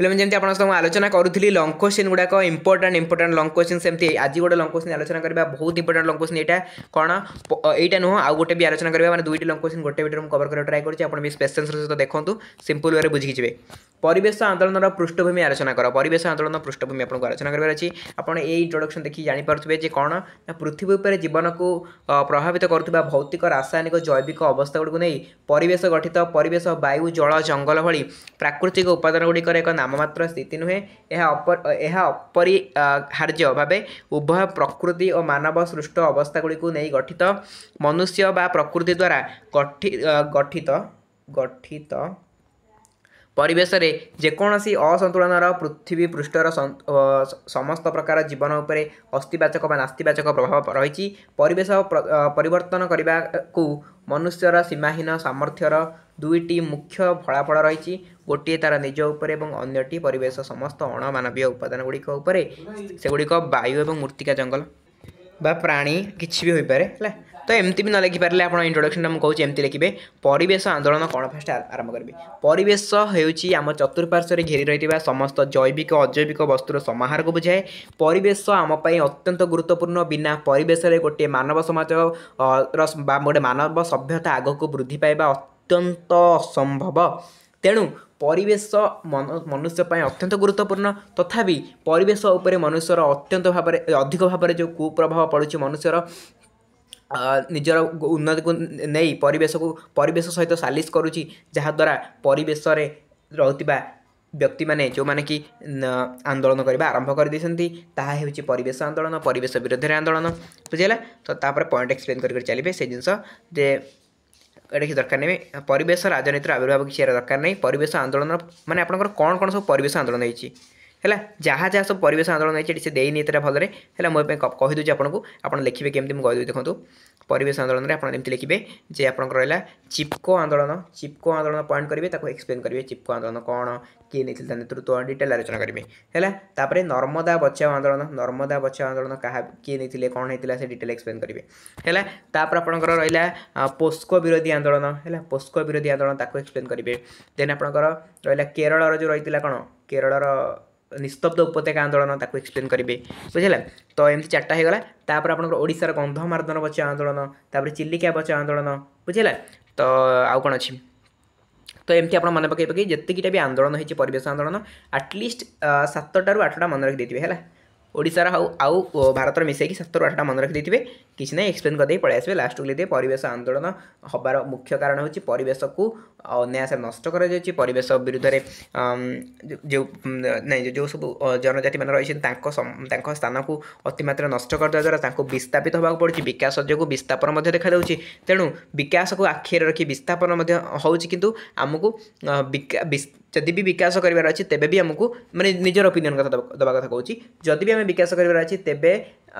ପିଲାମାନେ ଯେମିତି ଆପଣଙ୍କ ସହ ଆଲୋଚନା କରୁଥିଲି ଲଙ୍ଗ କୋଶ୍ଚିନ୍ ଗୁଡ଼ାକ ଇମ୍ପୋର୍ଟାଣ୍ଟ ଇମ୍ପୋର୍ଟାଣ୍ଟ ଲଙ୍ଗ କୋଶ୍ଚିନ୍ ସେମିତି ଆଜି ଗୋଟେ ଲଙ୍ଗ କୋଶ୍ଚିନ୍ ଆଲୋଚନା କରିବା ବହୁତ ଇମ୍ପୋର୍ଟାଣ୍ଟ ଲଙ୍ଗ କୋଶ୍ଚିନ୍ ଏଇଟା କ'ଣ ଏଇଟା ନୁହଁ ଆଉ ଗୋଟେ ବି ଆଲୋଚନା କରିବା ମାନେ ଦୁଇଟି ଲଙ୍ଗ କୋଶ୍ଚିନ୍ ଗୋଟେ ଭିଡ଼ିଓରେ ମୁଁ କଭର କରିବାକୁ ଟ୍ରାଏ କରୁଛି ଆପଣ ବି ପେସେନ୍ସର ସହିତ ଦେଖନ୍ତୁ ସିମ୍ପଲ୍ ୱେରେ ବୁଝିକି ଯିବେ ପରିବେଶ ଆନ୍ଦୋଳନର ପୃଷ୍ଠଭୂମି ଆଲୋଚନା କର ପରିବେଶ ଆନ୍ଦୋଳନ ପୃଷ୍ଠଭୂମି ଆପଣଙ୍କୁ ଆଲୋଚନା କରିବାର ଅଛି ଆପଣ ଏଇ ଇଣ୍ଟ୍ରୋଡକ୍ସନ୍ ଦେଖି ଜାଣିପାରୁଥିବେ ଯେ କ'ଣ ନା ପୃଥିବୀ ଉପରେ ଜୀବନକୁ ପ୍ରଭାବିତ କରୁଥିବା ଭୌତିକ ରାସାୟନିକ ଜୈବିକ ଅବସ୍ଥାଗୁଡ଼ିକୁ ନେଇ ପରିବେଶ ଗଠିତ ପରିବେଶ ବାୟୁ ଜଳ ଜଙ୍ଗଲ ଭଳି ପ୍ରାକୃତିକ ଉପାଦାନଗୁଡ଼ିକର ଏକ ନାମ ନାମମାତ୍ର ସ୍ଥିତି ନୁହେଁ ଏହା ଅପ ଏହା ଅପରିହାର୍ଯ୍ୟ ଭାବେ ଉଭୟ ପ୍ରକୃତି ଓ ମାନବ ସୃଷ୍ଟ ଅବସ୍ଥାଗୁଡ଼ିକୁ ନେଇ ଗଠିତ ମନୁଷ୍ୟ ବା ପ୍ରକୃତି ଦ୍ୱାରା ଗଠି ଗଠିତ ଗଠିତ ପରିବେଶରେ ଯେକୌଣସି ଅସନ୍ତୁଳନର ପୃଥିବୀ ପୃଷ୍ଠର ସମସ୍ତ ପ୍ରକାର ଜୀବନ ଉପରେ ଅସ୍ଥିବାଚକ ବା ନାସ୍ତିବାଚକ ପ୍ରଭାବ ରହିଛି ପରିବେଶ ପରିବର୍ତ୍ତନ କରିବାକୁ ମନୁଷ୍ୟର ସୀମାହୀନ ସାମର୍ଥ୍ୟର ଦୁଇଟି ମୁଖ୍ୟ ଫଳାଫଳ ରହିଛି ଗୋଟିଏ ତା'ର ନିଜ ଉପରେ ଏବଂ ଅନ୍ୟଟି ପରିବେଶ ସମସ୍ତ ଅଣମାନବୀୟ ଉପାଦାନ ଗୁଡ଼ିକ ଉପରେ ସେଗୁଡ଼ିକ ବାୟୁ ଏବଂ ମୂର୍ତ୍ତିକା ଜଙ୍ଗଲ ବା ପ୍ରାଣୀ କିଛି ବି ହୋଇପାରେ ହେଲା ତ ଏମିତି ବି ନ ଲେଖିପାରିଲେ ଆପଣ ଇଣ୍ଟ୍ରୋଡକ୍ସନଟା ମୁଁ କହୁଛି ଏମିତି ଲେଖିବେ ପରିବେଶ ଆନ୍ଦୋଳନ କ'ଣ ଫାଷ୍ଟ ଆରମ୍ଭ କରିବି ପରିବେଶ ହେଉଛି ଆମ ଚତୁଃପାର୍ଶ୍ୱରେ ଘେରି ରହିଥିବା ସମସ୍ତ ଜୈବିକ ଅଜୈବିକ ବସ୍ତୁର ସମାହାରକୁ ବୁଝାଏ ପରିବେଶ ଆମ ପାଇଁ ଅତ୍ୟନ୍ତ ଗୁରୁତ୍ୱପୂର୍ଣ୍ଣ ବିନା ପରିବେଶରେ ଗୋଟିଏ ମାନବ ସମାଜର ବା ଗୋଟିଏ ମାନବ ସଭ୍ୟତା ଆଗକୁ ବୃଦ୍ଧି ପାଇବା ଅତ୍ୟନ୍ତ ସମ୍ଭବ ତେଣୁ ପରିବେଶ ମନୁଷ୍ୟ ପାଇଁ ଅତ୍ୟନ୍ତ ଗୁରୁତ୍ୱପୂର୍ଣ୍ଣ ତଥାପି ପରିବେଶ ଉପରେ ମନୁଷ୍ୟର ଅତ୍ୟନ୍ତ ଭାବରେ ଅଧିକ ଭାବରେ ଯେଉଁ କୁପ୍ରଭାବ ପଡ଼ୁଛି ମନୁଷ୍ୟର ନିଜର ଉନ୍ନତିକୁ ନେଇ ପରିବେଶକୁ ପରିବେଶ ସହିତ ସାଲିସ କରୁଛି ଯାହାଦ୍ୱାରା ପରିବେଶରେ ରହୁଥିବା ବ୍ୟକ୍ତିମାନେ ଯେଉଁମାନେ କି ଆନ୍ଦୋଳନ କରିବା ଆରମ୍ଭ କରିଦେଇଛନ୍ତି ତାହା ହେଉଛି ପରିବେଶ ଆନ୍ଦୋଳନ ପରିବେଶ ବିରୋଧରେ ଆନ୍ଦୋଳନ ବୁଝିଲା ତ ତାପରେ ପଏଣ୍ଟ ଏକ୍ସପ୍ଲେନ୍ କରିକି ଚାଲିବେ ସେ ଜିନିଷ ଯେ ଏଇଟା କିଛି ଦରକାର ନାହିଁ ପରିବେଶ ରାଜନୀତିର ଆବିର୍ଭାବ କିଛି ଏହାର ଦରକାର ନାହିଁ ପରିବେଶ ଆନ୍ଦୋଳନ ମାନେ ଆପଣଙ୍କର କ'ଣ କ'ଣ ସବୁ ପରିବେଶ ଆନ୍ଦୋଳନ ହେଇଛି ହେଲା ଯାହା ଯାହା ସବୁ ପରିବେଶ ଆନ୍ଦୋଳନ ହେଇଛି ଏଠି ସେ ଦେଇନି ଏତେଟା ଭଲରେ ହେଲା ମୁଁ ଏବେ କହିଦେଉଛି ଆପଣଙ୍କୁ ଆପଣ ଲେଖିବେ କେମିତି ମୁଁ କହିଦେବି ଦେଖନ୍ତୁ ପରିବେଶ ଆନ୍ଦୋଳନରେ ଆପଣ ଏମିତି ଲେଖିବେ ଯେ ଆପଣଙ୍କର ରହିଲା ଚିପକୋ ଆନ୍ଦୋଳନ ଚିପକୋ ଆନ୍ଦୋଳନ ପଏଣ୍ଟ କରିବେ ତାକୁ ଏକ୍ସପ୍ଲେନ୍ କରିବେ ଚିପକୋ ଆନ୍ଦୋଳନ କ'ଣ କିଏ ନେଇଥିଲେ ତା ନେତୃତ୍ୱ ଡିଟେଲ୍ ଆଲୋଚନା କରିବେ ହେଲା ତାପରେ ନର୍ମଦା ବଚାଓ ଆନ୍ଦୋଳନ ନର୍ମଦା ବଚାଓ ଆନ୍ଦୋଳନ କାହା କିଏ ନେଇଥିଲେ କ'ଣ ହେଇଥିଲା ସେ ଡିଟେଲ୍ ଏକ୍ସପ୍ଲେନ୍ କରିବେ ହେଲା ତାପରେ ଆପଣଙ୍କର ରହିଲା ପୋସ୍କୋ ବିରୋଧୀ ଆନ୍ଦୋଳନ ହେଲା ପୋସ୍କୋ ବିରୋଧୀ ଆନ୍ଦୋଳନ ତାକୁ ଏକ୍ସପ୍ଲେନ୍ କରିବେ ଦେନ୍ ଆପଣଙ୍କର ରହିଲା କେରଳର ଯେଉଁ ରହିଥିଲା କ'ଣ କେରଳର ନିସ୍ତବ୍ଧ ଉପତ୍ୟକା ଆନ୍ଦୋଳନ ତାକୁ ଏକ୍ସପ୍ଲେନ୍ କରିବେ ବୁଝିଲା ତ ଏମିତି ଚାରିଟା ହୋଇଗଲା ତାପରେ ଆପଣଙ୍କର ଓଡ଼ିଶାର ଗନ୍ଧମାର୍ଦ୍ଦନ ବଚାଓ ଆନ୍ଦୋଳନ ତାପରେ ଚିଲିକା ବଚାଓ ଆନ୍ଦୋଳନ ବୁଝିଲା ତ ଆଉ କ'ଣ ଅଛି ତ ଏମିତି ଆପଣ ମନେ ପକାଇ ପକାଇ ଯେତିକିଟା ବି ଆନ୍ଦୋଳନ ହେଇଛି ପରିବେଶ ଆନ୍ଦୋଳନ ଆଟଲିଷ୍ଟ ସାତଟାରୁ ଆଠଟା ମନେ ରଖିଦେଇଥିବେ ହେଲା ଓଡ଼ିଶାର ହଉ ଆଉ ଭାରତର ମିଶାଇକି ସାତରୁ ଆଠଟା ମନେ ରଖିଦେଇଥିବେ କିଛି ନାହିଁ ଏକ୍ସପ୍ଲେନ୍ କରିଦେଇ ପଳାଇ ଆସିବେ ଲାଷ୍ଟକୁ ଦେଇଥିବେ ପରିବେଶ ଆନ୍ଦୋଳନ ହେବାର ମୁଖ୍ୟ କାରଣ ହେଉଛି ପରିବେଶକୁ ଅନ୍ୟାୟ ନଷ୍ଟ କରାଯାଉଛି ପରିବେଶ ବିରୁଦ୍ଧରେ ଯେଉଁ ନାଇଁ ଯେଉଁ ସବୁ ଜନଜାତିମାନେ ରହିଛନ୍ତି ତାଙ୍କ ତାଙ୍କ ସ୍ଥାନକୁ ଅତିମାତ୍ରା ନଷ୍ଟ କରିଦେବା ଦ୍ୱାରା ତାଙ୍କୁ ବିସ୍ଥାପିତ ହେବାକୁ ପଡ଼ୁଛି ବିକାଶ ଯୋଗୁଁ ବିସ୍ଥାପନ ମଧ୍ୟ ଦେଖାଯାଉଛି ତେଣୁ ବିକାଶକୁ ଆଖିରେ ରଖି ବିସ୍ଥାପନ ମଧ୍ୟ ହେଉଛି କିନ୍ତୁ ଆମକୁ ଯଦି ବି ବିକାଶ କରିବାର ଅଛି ତେବେ ବି ଆମକୁ ମାନେ ନିଜର ଓପିନିଅନ୍ କଥା ଦେବା କଥା କହୁଛି ଯଦି ବି ଆମେ ବିକାଶ କରିବାର ଅଛି ତେବେ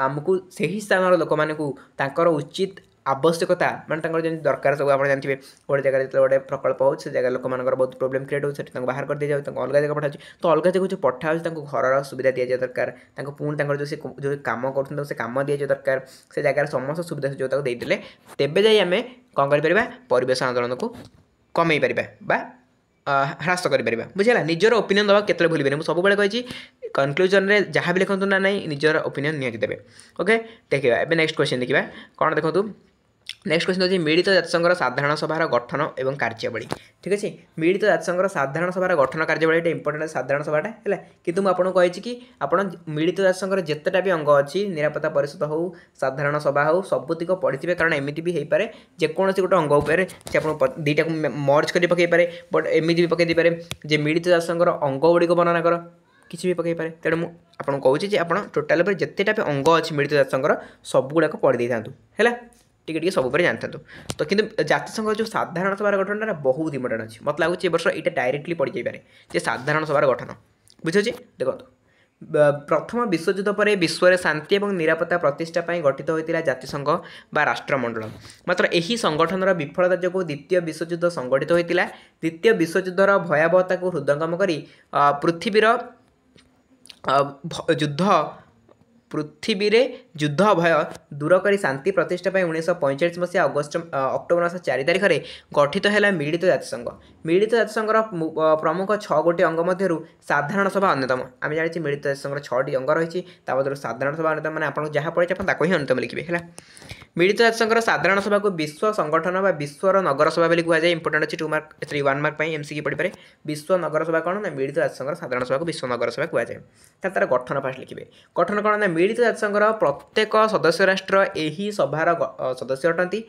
ଆମକୁ ସେହି ସ୍ଥାନର ଲୋକମାନଙ୍କୁ ତାଙ୍କର ଉଚିତ ଆବଶ୍ୟକତା ମାନେ ତାଙ୍କର ଯେମିତି ଦରକାର ସବୁ ଆପଣ ଜାଣିଥିବେ ଗୋଟେ ଜାଗାରେ ଯେତେବେଳେ ଗୋଟେ ପ୍ରକଳ୍ପ ହେଉଛି ସେ ଜାଗାରେ ଲୋକମାନଙ୍କର ବହୁତ ପ୍ରୋବ୍ଲେମ୍ କ୍ରିଏଟ୍ ହେଉଛି ସେଠି ତାଙ୍କୁ ବାହାର କରିଦିଆଯାଉଛି ତାଙ୍କୁ ଅଲଗା ଜାଗା ପଠାଉଛି ତ ଅଲଗା ଜାଗାକୁ ଯେଉଁ ପଠା ହେଉଛି ତାଙ୍କୁ ଘରର ସୁବିଧା ଦିଆଯିବା ଦରକାର ତାଙ୍କୁ ପୁଣି ତାଙ୍କର ଯେଉଁ ସେ ଯେଉଁ କାମ କରୁଛନ୍ତି ତାଙ୍କୁ ସେ କାମ ଦିଆଯିବା ଦରକାର ସେ ଜାଗାରେ ସମସ୍ତ ସୁବିଧା ସୁଯୋଗ ତାକୁ ଦେଇଦେଲେ ତେବେ ଯାଇ ଆମେ କ'ଣ କରିପାରିବା ପରିବେଶ ଆନ୍ଦୋଳନକୁ କମେଇ ପାରିବା ବା ହ୍ରାସ କରିପାରିବା ବୁଝିଲା ନିଜର ଓପିନିଅନ୍ ଦେବା କେତେବେଳେ ଭୁଲିବେନି ମୁଁ ସବୁବେଳେ କହିଛି କନକ୍ଲୁଜନ୍ରେ ଯାହା ବି ଲେଖନ୍ତୁ ନା ନାହିଁ ନିଜର ଓପିନିଅନ୍ ନିହାତି ଦେବେ ଓକେ ଦେଖିବା ଏବେ ନେକ୍ସଟ କ୍ୱେଶ୍ଚନ୍ ଦେଖିବା କ'ଣ ଦେଖନ୍ତୁ ନେକ୍ସଟ କ୍ୱେଶ୍ଚିନ୍ ହେଉଛି ମିଳିତ ଜାତିସଂଘର ସାଧାରଣ ସଭାର ଗଠନ ଏବଂ କାର୍ଯ୍ୟାବଳୀ ଠିକ୍ ଅଛି ମିଳିତ ଜାତିସଂଘର ସାଧାରଣ ସଭାର ଗଠନ କାର୍ଯ୍ୟାବଳୀ ଏଇଟା ଇମ୍ପୋର୍ଟାଣ୍ଟ ସାଧାରଣ ସଭାଟା ହେଲା କିନ୍ତୁ ମୁଁ ଆପଣଙ୍କୁ କହିଛି କି ଆପଣ ମିଳିତ ଜାତିସଂଘର ଯେତେଟା ବି ଅଙ୍ଗ ଅଛି ନିରାପତ୍ତା ପରିଷଦ ହେଉ ସାଧାରଣ ସଭା ହେଉ ସବୁତିକ ପଢ଼ିଥିବେ କାରଣ ଏମିତି ବି ହେଇପାରେ ଯେକୌଣସି ଗୋଟେ ଅଙ୍ଗ ଉପରେ ସେ ଆପଣଙ୍କୁ ଦୁଇଟାକୁ ମର୍ଜ କରି ପକାଇପାରେ ବଟ୍ ଏମିତି ବି ପକାଇ ଦେଇପାରେ ଯେ ମିଳିତ ଜାତିସଂଘର ଅଙ୍ଗଗୁଡ଼ିକ ବର୍ଣ୍ଣନା କର କିଛି ବି ପକାଇପାରେ ତେଣୁ ମୁଁ ଆପଣଙ୍କୁ କହୁଛି ଯେ ଆପଣ ଟୋଟାଲ୍ ଉପରେ ଯେତେଟା ବି ଅଙ୍ଗ ଅଛି ମିଳିତ ଜାତିସଂଘର ସବୁଗୁଡ଼ାକ ପଢ଼ି ଦେଇଥାନ୍ତୁ ହେଲା ଟିକେ ଟିକେ ସବୁ ଉପରେ ଜାଣିଥାନ୍ତୁ ତ କିନ୍ତୁ ଜାତିସଂଘ ଯେଉଁ ସାଧାରଣ ସଭାର ଗଠନଟା ବହୁତ ଇମ୍ପୋର୍ଟାଣ୍ଟ ଅଛି ମୋତେ ଲାଗୁଛି ଏ ବର୍ଷ ଏଇଟା ଡାଇରେକ୍ଟଲି ପଡ଼ିଯାଇପାରେ ଯେ ସାଧାରଣ ସଭାର ଗଠନ ବୁଝୁଛି ଦେଖନ୍ତୁ ପ୍ରଥମ ବିଶ୍ୱଯୁଦ୍ଧ ପରେ ବିଶ୍ୱରେ ଶାନ୍ତି ଏବଂ ନିରାପତ୍ତା ପ୍ରତିଷ୍ଠା ପାଇଁ ଗଠିତ ହୋଇଥିଲା ଜାତିସଂଘ ବା ରାଷ୍ଟ୍ରମଣ୍ଡଳ ମାତ୍ର ଏହି ସଂଗଠନର ବିଫଳତା ଯୋଗୁଁ ଦ୍ୱିତୀୟ ବିଶ୍ୱଯୁଦ୍ଧ ସଂଗଠିତ ହୋଇଥିଲା ଦ୍ୱିତୀୟ ବିଶ୍ୱଯୁଦ୍ଧର ଭୟାବହତାକୁ ହୃଦୟଙ୍ଗମ କରି ପୃଥିବୀର ଯୁଦ୍ଧ ପୃଥିବୀରେ ଯୁଦ୍ଧ ଭୟ ଦୂର କରି ଶାନ୍ତି ପ୍ରତିଷ୍ଠା ପାଇଁ ଉଣେଇଶହ ପଇଁଚାଳିଶ ମସିହା ଅଗଷ୍ଟ ଅକ୍ଟୋବର ମାସ ଚାରି ତାରିଖରେ ଗଠିତ ହେଲା ମିଳିତ ଜାତିସଂଘ ମିଳିତ ଜାତିସଂଘର ପ୍ରମୁଖ ଛଅ ଗୋଟି ଅଙ୍ଗ ମଧ୍ୟରୁ ସାଧାରଣ ସଭା ଅନ୍ୟତମ ଆମେ ଜାଣିଛେ ମିଳିତ ଜାତିସଂଘର ଛଅଟି ଅଙ୍ଗ ରହିଛି ତା ମଧ୍ୟରୁ ସାଧାରଣ ସଭା ଅନ୍ୟତମ ମାନେ ଆପଣଙ୍କୁ ଯାହା ପଡ଼ିଛି ଆପଣ ତାକୁ ହିଁ ଅନ୍ୟତମ ଲେଖିବେ ହେଲା ମିଳିତ ଜାତିସଂଘର ସାଧାରଣ ସଭାକୁ ବିଶ୍ୱ ସଂଗଠନ ବା ବିଶ୍ୱର ନଗର ସଭା ବୋଲି କୁହାଯାଏ ଇମ୍ପୋର୍ଟାଣ୍ଟ ଅଛି two mark three one mark ପାଇଁ ଏମିତି କି ପଡ଼ିପାରେ ବିଶ୍ୱ ନଗର ସଭା କ'ଣ ନା ମିଳିତ ଜାତିସଂଘର ସାଧାରଣ ସଭାକୁ ବିଶ୍ୱ ନଗର ସଭା କୁହାଯାଏ ତାହେଲେ ତା'ର ଗଠନ ଫାଷ୍ଟ ଲେଖିବେ ଗଠନ କ'ଣ ନା ମିଳିତ ଜାତିସଂଘର ପ୍ରଥମ ପ୍ରତ୍ୟେକ ସଦସ୍ୟ ରାଷ୍ଟ୍ର ଏହି ସଭାର ସଦସ୍ୟ ଅଟନ୍ତି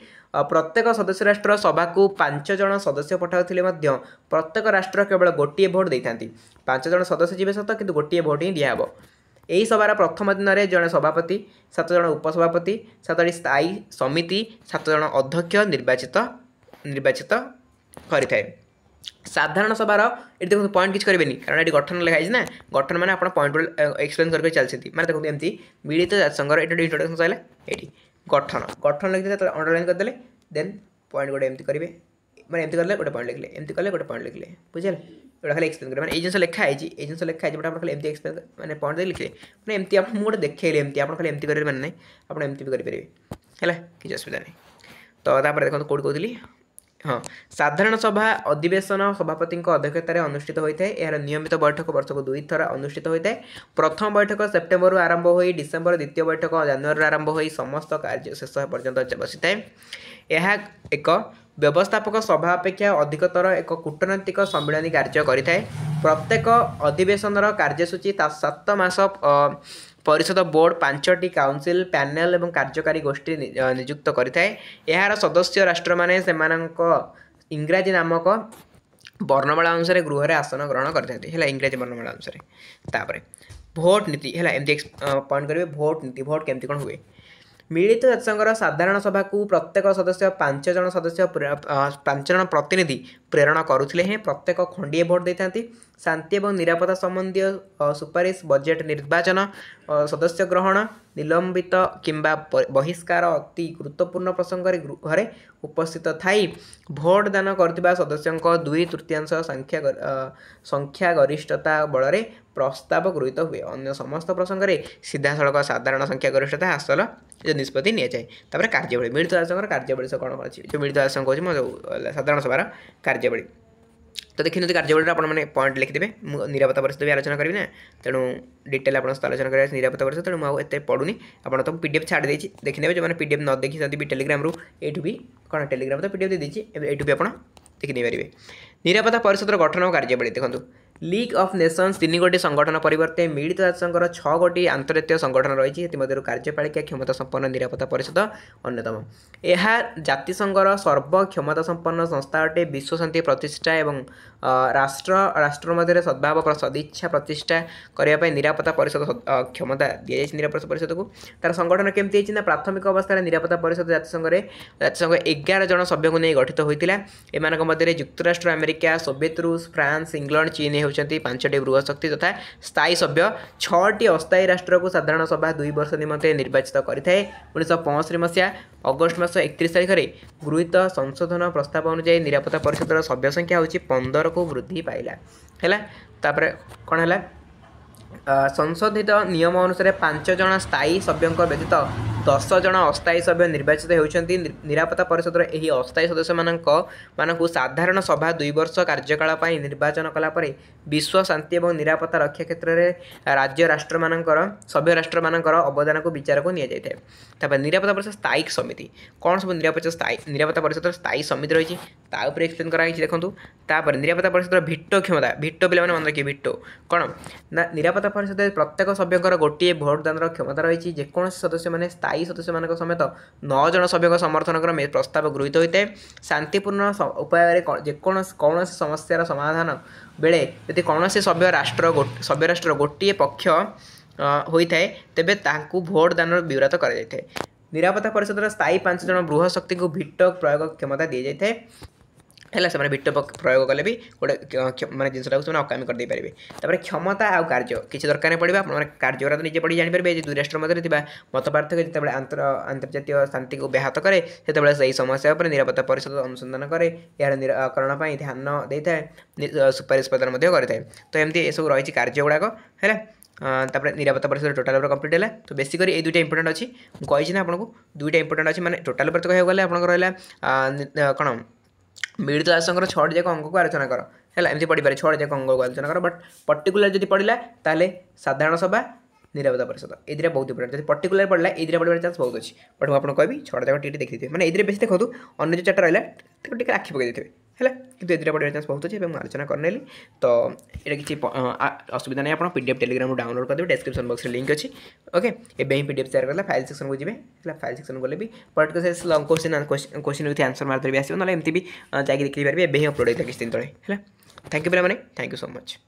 ପ୍ରତ୍ୟେକ ସଦସ୍ୟ ରାଷ୍ଟ୍ର ସଭାକୁ ପାଞ୍ଚ ଜଣ ସଦସ୍ୟ ପଠାଉଥିଲେ ମଧ୍ୟ ପ୍ରତ୍ୟେକ ରାଷ୍ଟ୍ର କେବଳ ଗୋଟିଏ ଭୋଟ୍ ଦେଇଥାନ୍ତି ପାଞ୍ଚ ଜଣ ସଦସ୍ୟ ଯିବେ ସତ କିନ୍ତୁ ଗୋଟିଏ ଭୋଟ୍ ହିଁ ଦିଆହେବ ଏହି ସଭାର ପ୍ରଥମ ଦିନରେ ଜଣେ ସଭାପତି ସାତ ଜଣ ଉପସଭାପତି ସାତଟି ସ୍ଥାୟୀ ସମିତି ସାତ ଜଣ ଅଧ୍ୟକ୍ଷ ନିର୍ବାଚିତ ନିର୍ବାଚିତ କରିଥାଏ ସାଧାରଣ ସଭାର ଏଠି ଦେଖନ୍ତୁ ପଏଣ୍ଟ କିଛି କରିବେନି କାରଣ ଏଠି ଗଠନ ଲେଖାଯାଇଛି ନା ଗଠନ ମାନେ ଆପଣ ପଏଣ୍ଟ ଏକ୍ସପ୍ଲେନ୍ କରିକି ଚାଲିଛନ୍ତି ମାନେ ଦେଖନ୍ତୁ ଏମିତି ମିଳିତ ଜାତିସଂଘର ଏଠି ଗୋଟେ ଇଣ୍ଟ୍ରୋଡକ୍ସନ୍ ସରିଲା ଏଠି ଗଠନ ଗଠନ ଲେଖିଦେଲେ ତାହେଲେ ଅଣ୍ଡରଲାଇନ୍ କରିଦେଲେ ଦେନ୍ ପଏଣ୍ଟ ଗୋଟେ ଏମିତି କରିବେ ମାନେ ଏମିତି କଲେ ଗୋଟେ ପଏଣ୍ଟ ଲେଖିଲେ ଏମିତି କଲେ ଗୋଟେ ପଏଣ୍ଟ ଲେଖିଲେ ବୁଝିଲେ ଏଗୁଡ଼ା ଖାଲି ଏକ୍ସପ୍ଲେନ୍ କରିବେ ମାନେ ଏଇ ଜିନିଷ ଲେଖା ହେଇଛି ଏଇ ଜିନିଷ ଲେଖା ହେଇଛି ବଟ୍ ଆପଣ ଖାଲି ଏମିତି ଏକ୍ସପ୍ଲେନ୍ ମାନେ ପଏଣ୍ଟ ଦେଇ ଲେଖିଲେ ମାନେ ଏମିତି ଆପଣ ମୁଁ ଗୋଟେ ଦେଖେଇଲି ଏମିତି ଆପଣ ଖାଲି ଏମିତି କରିବେ ମାନେ ନାହିଁ ଆପଣ ଏମିତି ବି କରିପାରିବେ ହେଲା କିଛି ଅସୁବିଧା ନାହିଁ ତ ତାପରେ ଦେଖନ୍ତୁ କେଉଁଠି କହୁଥିଲି ହଁ ସାଧାରଣ ସଭା ଅଧିବେଶନ ସଭାପତିଙ୍କ ଅଧ୍ୟକ୍ଷତାରେ ଅନୁଷ୍ଠିତ ହୋଇଥାଏ ଏହାର ନିୟମିତ ବୈଠକ ବର୍ଷକୁ ଦୁଇଥର ଅନୁଷ୍ଠିତ ହୋଇଥାଏ ପ୍ରଥମ ବୈଠକ ସେପ୍ଟେମ୍ବରରୁ ଆରମ୍ଭ ହୋଇ ଡିସେମ୍ବର ଦ୍ୱିତୀୟ ବୈଠକ ଜାନୁଆରୀରୁ ଆରମ୍ଭ ହୋଇ ସମସ୍ତ କାର୍ଯ୍ୟ ଶେଷ ପର୍ଯ୍ୟନ୍ତ ବସିଥାଏ ଏହା ଏକ ବ୍ୟବସ୍ଥାପକ ସଭା ଅପେକ୍ଷା ଅଧିକତର ଏକ କୂଟନୈତିକ ସମ୍ମିଳନୀ କାର୍ଯ୍ୟ କରିଥାଏ ପ୍ରତ୍ୟେକ ଅଧିବେଶନର କାର୍ଯ୍ୟସୂଚୀ ତା ସାତ ମାସ ପରିଷଦ ବୋର୍ଡ଼ ପାଞ୍ଚଟି କାଉନସିଲ୍ ପ୍ୟାନେଲ୍ ଏବଂ କାର୍ଯ୍ୟକାରୀ ଗୋଷ୍ଠୀ ନିଯୁକ୍ତ କରିଥାଏ ଏହାର ସଦସ୍ୟ ରାଷ୍ଟ୍ରମାନେ ସେମାନଙ୍କ ଇଂରାଜୀ ନାମକ ବର୍ଣ୍ଣମାଳା ଅନୁସାରେ ଗୃହରେ ଆସନ ଗ୍ରହଣ କରିଥାନ୍ତି ହେଲା ଇଂରାଜୀ ବର୍ଣ୍ଣମାଳା ଅନୁସାରେ ତାପରେ ଭୋଟ୍ ନୀତି ହେଲା ଏମିତି ପଏଣ୍ଟ କରିବେ ଭୋଟ୍ ନୀତି ଭୋଟ୍ କେମିତି କ'ଣ ହୁଏ ମିଳିତ ଜାତିସଂଘର ସାଧାରଣ ସଭାକୁ ପ୍ରତ୍ୟେକ ସଦସ୍ୟ ପାଞ୍ଚ ଜଣ ସଦସ୍ୟ ପାଞ୍ଚ ଜଣ ପ୍ରତିନିଧି ପ୍ରେରଣ କରୁଥିଲେ ହେଁ ପ୍ରତ୍ୟେକ ଖଣ୍ଡିଏ ଭୋଟ୍ ଦେଇଥାନ୍ତି ଶାନ୍ତି ଏବଂ ନିରାପତ୍ତା ସମ୍ବନ୍ଧୀୟ ସୁପାରିଶ ବଜେଟ୍ ନିର୍ବାଚନ ସଦସ୍ୟ ଗ୍ରହଣ ନିଲମ୍ବିତ କିମ୍ବା ବହିଷ୍କାର ଅତି ଗୁରୁତ୍ୱପୂର୍ଣ୍ଣ ପ୍ରସଙ୍ଗରେ ଗୃହରେ ଉପସ୍ଥିତ ଥାଇ ଭୋଟ ଦାନ କରୁଥିବା ସଦସ୍ୟଙ୍କ ଦୁଇ ତୃତୀୟାଂଶ ସଂଖ୍ୟା ସଂଖ୍ୟା ଗରିଷ୍ଠତା ବଳରେ ପ୍ରସ୍ତାବ ଗୃହୀତ ହୁଏ ଅନ୍ୟ ସମସ୍ତ ପ୍ରସଙ୍ଗରେ ସିଧାସଳଖ ସାଧାରଣ ସଂଖ୍ୟା ଗରିଷ୍ଠତା ହାସଲ ନିଷ୍ପତ୍ତି ନିଆଯାଏ ତାପରେ କାର୍ଯ୍ୟାବଳୀ ମିଳିତ ଆସଙ୍କର କାର୍ଯ୍ୟାବଳୀ କ'ଣ ଅଛି ଯେଉଁ ମିଳିତ ଆସନ କହୁଛି ମୋ ଯେଉଁ ସାଧାରଣ ସଭାର କାର୍ଯ୍ୟାବଳୀ ତ ଦେଖିନିଅନ୍ତୁ କାର୍ଯ୍ୟବଳୀରେ ଆପଣମାନେ ପଏଣ୍ଟ ଲେଖିଦେବେ ମୁଁ ନିରାପତ୍ତା ପରିଷଦ ବି ଆଲୋଚନା କରିବି ନା ତେଣୁ ଡିଟେଲ୍ ଆପଣଙ୍କ ସହିତ ଆଲୋଚନା କରିବା ନିରାପତ୍ତା ପରିଷଦ ତେଣୁ ମୁଁ ଆଉ ଏତେ ପଢ଼ୁନି ଆପଣ ତ ପି ଡି ଏଫ୍ ଛାଡ଼ି ଦେଇଛି ଦେଖିନେବେ ଯେଉଁମାନେ ପି ଡି ଏଫ୍ ନ ଦେଖିଥାନ୍ତି ବି ଟେଲିଗ୍ରାମରୁ ଏଇଠୁ ବି କ'ଣ ଟେଲିଗ୍ରାମ ତ ପି ଡି ଏଫ୍ ଦେଇଦେଇଛି ଏବେ ଏଇଠୁ ବି ଆପଣ ଦେଖିନେଇପାରିବେ ନିରାପତ୍ତା ପରିଷଦର ଗଠନ ଓ କାର୍ଯ୍ୟାବଳୀ ଦେଖନ୍ତୁ ଲିଗ୍ ଅଫ୍ ନେସନ୍ସ ତିନି ଗୋଟି ସଂଗଠନ ପରିବର୍ତ୍ତେ ମିଳିତ ଜାତିସଂଘର ଛଅ ଗୋଟି ଆନ୍ତର୍ଜାତୀୟ ସଂଗଠନ ରହିଛି ଏଥିମଧ୍ୟରୁ କାର୍ଯ୍ୟପାଳିକା କ୍ଷମତା ସମ୍ପନ୍ନ ନିରାପତ୍ତା ପରିଷଦ ଅନ୍ୟତମ ଏହା ଜାତିସଂଘର ସର୍ବକ୍ଷମତା ସମ୍ପନ୍ନ ସଂସ୍ଥା ଅଟେ ବିଶ୍ୱଶାନ୍ତି ପ୍ରତିଷ୍ଠା ଏବଂ ରାଷ୍ଟ୍ର ରାଷ୍ଟ୍ର ମଧ୍ୟରେ ସଦ୍ଭାବ ସଦିଚ୍ଛା ପ୍ରତିଷ୍ଠା କରିବା ପାଇଁ ନିରାପତ୍ତା ପରିଷଦ କ୍ଷମତା ଦିଆଯାଇଛି ନିରାପତ୍ତା ପରିଷଦକୁ ତା'ର ସଂଗଠନ କେମିତି ହେଇଛି ନା ପ୍ରାଥମିକ ଅବସ୍ଥାରେ ନିରାପତ୍ତା ପରିଷଦ ଜାତିସଂଘରେ ଜାତିସଂଘ ଏଗାର ଜଣ ସଭ୍ୟଙ୍କୁ ନେଇ ଗଠିତ ହୋଇଥିଲା ଏମାନଙ୍କ ମଧ୍ୟରେ ଯୁକ୍ତରାଷ୍ଟ୍ର ଆମେରିକା ସୋଭିଏତ ରୁଷ ଫ୍ରାନ୍ସ ଇଂଲଣ୍ଡ ଚୀନ୍ ହେଉଛନ୍ତି ପାଞ୍ଚଟି ବୃହ ଶକ୍ତି ତଥା ସ୍ଥାୟୀ ସଭ୍ୟ ଛଅଟି ଅସ୍ଥାୟୀ ରାଷ୍ଟ୍ରକୁ ସାଧାରଣ ସଭା ଦୁଇ ବର୍ଷ ନିମନ୍ତେ ନିର୍ବାଚିତ କରିଥାଏ ଉଣେଇଶହ ପଞ୍ଚଷଠି ମସିହା ଅଗଷ୍ଟ ମାସ ଅଠରଶହ ଏକତିରିଶ ତାରିଖରେ ଗୃହୀତ ସଂଶୋଧନ ପ୍ରସ୍ତାବ ଅନୁଯାୟୀ ନିରାପତ୍ତା ପରିଷଦର ସଭ୍ୟ ସଂଖ୍ୟା ହେଉଛି ପନ୍ଦରକୁ ବୃଦ୍ଧି ପାଇଲା ହେଲା ତାପରେ କ'ଣ ହେଲା ସଂଶୋଧିତ ନିୟମ ଅନୁସାରେ ପାଞ୍ଚ ଜଣ ସ୍ଥାୟୀ ସଭ୍ୟଙ୍କ ବ୍ୟତୀତ দশ জন অস্থায়ী সভ্য নির্বাচিত হয়েছেন নিরাপত্তা পরিষদর এই অস্থায়ী সদস্যমানক মানুষ সাধারণ সভা দুই বর্ষ কার্যকাল পাই নির্বাচন কলাপরে বিশ্ব শান্তি এবং নিরাপত্তা রক্ষা ক্ষেত্রে রাজ্য রাষ্ট্রমানকর সভ্য রাষ্ট্রমানকর অবদানকে বিচারক নিয়ে যাই তারপরে নিরাপত্তা পরিষদ স্থায়ী সমিতি কোণ সব নিরাপত্তা স্থায়ী নিরাপত্তা পরিষদর স্থায়ী সমিতি রয়েছে তা উপরে এক্সপ্লেন করা হয়েছে দেখুন তাপরে নিরাপত্তা পরিষদর ভিট্টো ক্ষমতা ভিট্টো পিলামানে মনে রাখি ভিট্টো কোণ না নিরাপত্তা পরিষদের প্রত্যেক সভ্যঙ্কর গোটিয়ে ভোটদানর ক্ষমতা রয়েছে যেকোন সদস্য মানে স্থায়ী ସ୍ଥାୟୀ ସଦସ୍ୟମାନଙ୍କ ସମେତ ନଅ ଜଣ ସଭ୍ୟଙ୍କ ସମର୍ଥନ କ୍ରମେ ପ୍ରସ୍ତାବ ଗୃହୀତ ହୋଇଥାଏ ଶାନ୍ତିପୂର୍ଣ୍ଣ ଉପାୟରେ ଯେକୌଣସି କୌଣସି ସମସ୍ୟାର ସମାଧାନ ବେଳେ ଯଦି କୌଣସି ସଭ୍ୟ ରାଷ୍ଟ୍ର ସଭ୍ୟ ରାଷ୍ଟ୍ରର ଗୋଟିଏ ପକ୍ଷ ହୋଇଥାଏ ତେବେ ତାଙ୍କୁ ଭୋଟ ଦାନରୁ ବିବ୍ରତ କରାଯାଇଥାଏ ନିରାପତ୍ତା ପରିଷଦର ସ୍ଥାୟୀ ପାଞ୍ଚ ଜଣ ବୃହତ ଶକ୍ତିଙ୍କୁ ଭିଟ ପ୍ରୟୋଗ କ୍ଷମତା ଦିଆଯାଇଥାଏ है से प्रयोग कले भी गोटे मैंने जिनसटा से अकामी करदे पारे क्षमता आउ कार्य किसी दरकार नहीं पड़ा मैंने कार्यगुरा तो निजे पढ़ी जानपरेंगे जो दुई राष्ट्र मध्य मत जिते आंतर आंतर्जात शांति को व्याहत कै से ही समस्या पर निरापत्ता परिषद अनुसंधान कै यार निराकरण ध्यान दे था सुपारिश प्रदान करें तो एमती सब रही कार्यगुड़ाक है निरापत्ता परिषद टोटाल कंप्लीट है तो बेसिक ये दुईटा इंपोर्टाट अच्छी कही आपको दुईटा इंपोर्टाट अच्छी मैंने टोटाल पर तो कह गए आप कौन ମିଳିତ ଦାସଙ୍କର ଛଅଟି ଯାକ ଅଙ୍ଗକୁ ଆଲୋଚନା କର ହେଲା ଏମିତି ପଢ଼ିପାରେ ଛଅଟି ଯାକ ଅଙ୍ଗକୁ ଆଲୋଚନା କର ବଟ୍ ପର୍ଟିକୁଲାର ଯଦି ପଢ଼ିଲା ତାହେଲେ ସାଧାରଣ ସଭା ନିରାପତ୍ତା ପରିଷଦ ଏ ଦୁଇଟା ବହୁତ ଇମ୍ପୋର୍ଟାଣ୍ଟ ଯଦି ପର୍ଟିକୁଲାର ପଡ଼ିଲା ଏ ଦୁଇଟା ପଢ଼ିବାର ଚାନ୍ସ ବହୁତ ଅଛି ବଟ୍ ମୁଁ ଆପଣଙ୍କୁ କହିବି ଛଅଟା ଯାକ ଟିକେ ଦେଖିଦେଇଥିବେ ମାନେ ଏଇଥିରେ ବେଶୀ ଦେଖନ୍ତୁ ଅନ୍ୟ ଯେଉଁ ଚାରିଟା ରହିଲା ତାକୁ ଟିକେ ଆଖି ପକାଇ ଦେଇଥିବେ ହେଲା କିନ୍ତୁ ଏଥିରେ ପଡ଼ିବାର ଚାନ୍ସ ବହୁତ ଅଛି ଏବେ ମୁଁ ଆଲୋଚନା କରିନେଲି ତ ଏଇଟା କିଛି ଅସୁବିଧା ନାହିଁ ଆପଣ ପି ଡି ଏଫ୍ ଟେଲିଗ୍ରାମରୁ ଡାଉନଲୋଡ଼ କରିଦେବେ ଡେସ୍କ୍ରିପସନ୍ ବକ୍ସରେ ଲିଙ୍କ୍ ଅଛି ଓକେ ଏବେ ହିଁ ପି ଡି ଏଫ୍ ସେୟାର କଲା ଫାଇଲ୍ ସେକ୍ସନକୁ ଯିବେ ହେଲା ଫାଇଲ୍ ସେକ୍ସନ୍ ଗଲେ ବି particular size long question question with answer ମାରିଦେବି ଆସିବ ନହେଲେ ଏମିତି ବି ଯାଇକି ଦେଖିପାରିବେ ଏବେ ହିଁ ଅପଲୋଡ଼ ହେଇଥିଲା କିଛି ଦିନ ତଳେ ହେଲା ଥ୍ୟାଙ୍କ ୟୁ ପିଲାମାନେ ଥ୍ୟାଙ୍କ ୟୁ ସୋ ମଚ୍